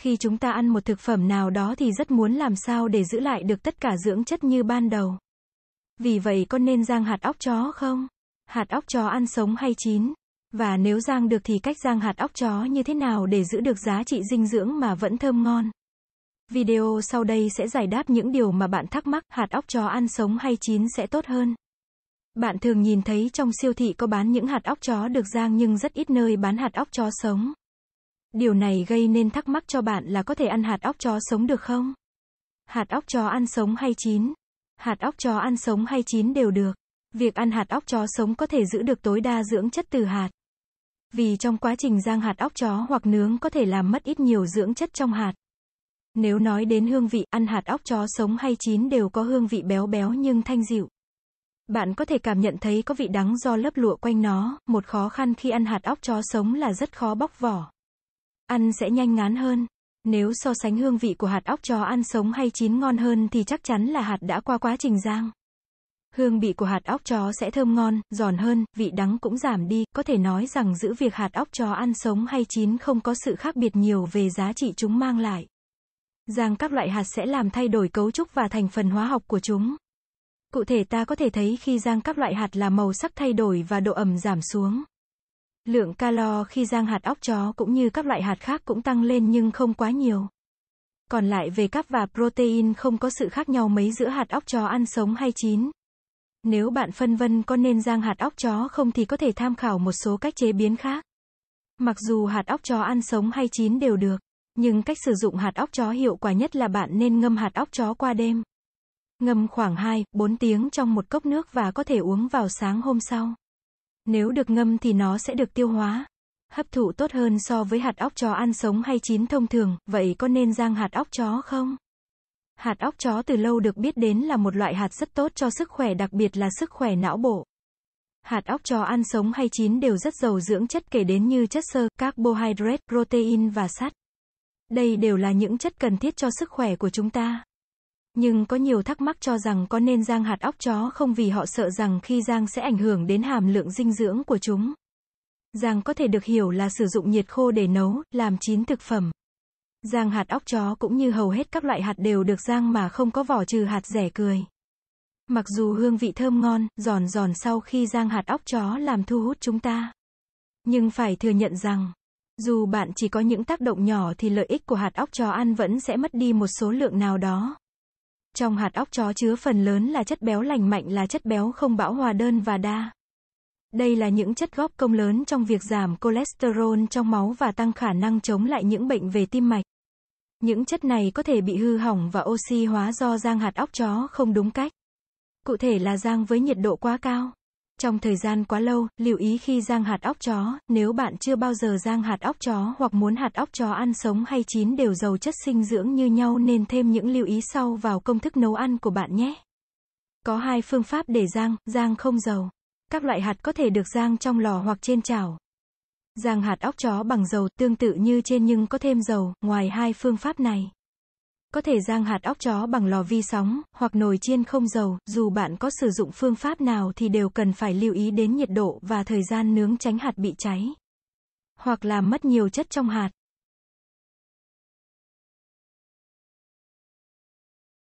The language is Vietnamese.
Khi chúng ta ăn một thực phẩm nào đó thì rất muốn làm sao để giữ lại được tất cả dưỡng chất như ban đầu. Vì vậy con nên rang hạt óc chó không? Hạt óc chó ăn sống hay chín? Và nếu rang được thì cách rang hạt óc chó như thế nào để giữ được giá trị dinh dưỡng mà vẫn thơm ngon? Video sau đây sẽ giải đáp những điều mà bạn thắc mắc hạt óc chó ăn sống hay chín sẽ tốt hơn. Bạn thường nhìn thấy trong siêu thị có bán những hạt óc chó được rang nhưng rất ít nơi bán hạt óc chó sống. Điều này gây nên thắc mắc cho bạn là có thể ăn hạt óc chó sống được không? Hạt óc chó ăn sống hay chín? Hạt óc chó ăn sống hay chín đều được. Việc ăn hạt óc chó sống có thể giữ được tối đa dưỡng chất từ hạt. Vì trong quá trình rang hạt óc chó hoặc nướng có thể làm mất ít nhiều dưỡng chất trong hạt. Nếu nói đến hương vị, ăn hạt óc chó sống hay chín đều có hương vị béo béo nhưng thanh dịu. Bạn có thể cảm nhận thấy có vị đắng do lớp lụa quanh nó, một khó khăn khi ăn hạt óc chó sống là rất khó bóc vỏ. Ăn sẽ nhanh ngán hơn. Nếu so sánh hương vị của hạt óc chó ăn sống hay chín ngon hơn thì chắc chắn là hạt đã qua quá trình rang. Hương vị của hạt óc chó sẽ thơm ngon, giòn hơn, vị đắng cũng giảm đi, có thể nói rằng giữ việc hạt óc chó ăn sống hay chín không có sự khác biệt nhiều về giá trị chúng mang lại. Rang các loại hạt sẽ làm thay đổi cấu trúc và thành phần hóa học của chúng. Cụ thể ta có thể thấy khi rang các loại hạt là màu sắc thay đổi và độ ẩm giảm xuống. Lượng calo khi rang hạt óc chó cũng như các loại hạt khác cũng tăng lên nhưng không quá nhiều. Còn lại về cáp và protein không có sự khác nhau mấy giữa hạt óc chó ăn sống hay chín. Nếu bạn phân vân có nên rang hạt óc chó không thì có thể tham khảo một số cách chế biến khác. Mặc dù hạt óc chó ăn sống hay chín đều được, nhưng cách sử dụng hạt óc chó hiệu quả nhất là bạn nên ngâm hạt óc chó qua đêm. Ngâm khoảng 2, 4 tiếng trong một cốc nước và có thể uống vào sáng hôm sau. Nếu được ngâm thì nó sẽ được tiêu hóa, hấp thụ tốt hơn so với hạt óc chó ăn sống hay chín thông thường, vậy có nên rang hạt óc chó không? Hạt óc chó từ lâu được biết đến là một loại hạt rất tốt cho sức khỏe đặc biệt là sức khỏe não bộ. Hạt óc chó ăn sống hay chín đều rất giàu dưỡng chất kể đến như chất xơ, carbohydrate, protein và sắt. Đây đều là những chất cần thiết cho sức khỏe của chúng ta nhưng có nhiều thắc mắc cho rằng có nên rang hạt óc chó không vì họ sợ rằng khi rang sẽ ảnh hưởng đến hàm lượng dinh dưỡng của chúng. Rang có thể được hiểu là sử dụng nhiệt khô để nấu, làm chín thực phẩm. Rang hạt óc chó cũng như hầu hết các loại hạt đều được rang mà không có vỏ trừ hạt rẻ cười. Mặc dù hương vị thơm ngon, giòn giòn sau khi rang hạt óc chó làm thu hút chúng ta. Nhưng phải thừa nhận rằng, dù bạn chỉ có những tác động nhỏ thì lợi ích của hạt óc chó ăn vẫn sẽ mất đi một số lượng nào đó. Trong hạt óc chó chứa phần lớn là chất béo lành mạnh là chất béo không bão hòa đơn và đa. Đây là những chất góp công lớn trong việc giảm cholesterol trong máu và tăng khả năng chống lại những bệnh về tim mạch. Những chất này có thể bị hư hỏng và oxy hóa do rang hạt óc chó không đúng cách. Cụ thể là rang với nhiệt độ quá cao. Trong thời gian quá lâu, lưu ý khi rang hạt óc chó, nếu bạn chưa bao giờ rang hạt óc chó hoặc muốn hạt óc chó ăn sống hay chín đều giàu chất dinh dưỡng như nhau nên thêm những lưu ý sau vào công thức nấu ăn của bạn nhé. Có hai phương pháp để rang, rang không dầu. Các loại hạt có thể được rang trong lò hoặc trên chảo. Rang hạt óc chó bằng dầu tương tự như trên nhưng có thêm dầu, ngoài hai phương pháp này. Có thể rang hạt óc chó bằng lò vi sóng, hoặc nồi chiên không dầu, dù bạn có sử dụng phương pháp nào thì đều cần phải lưu ý đến nhiệt độ và thời gian nướng tránh hạt bị cháy. Hoặc làm mất nhiều chất trong hạt.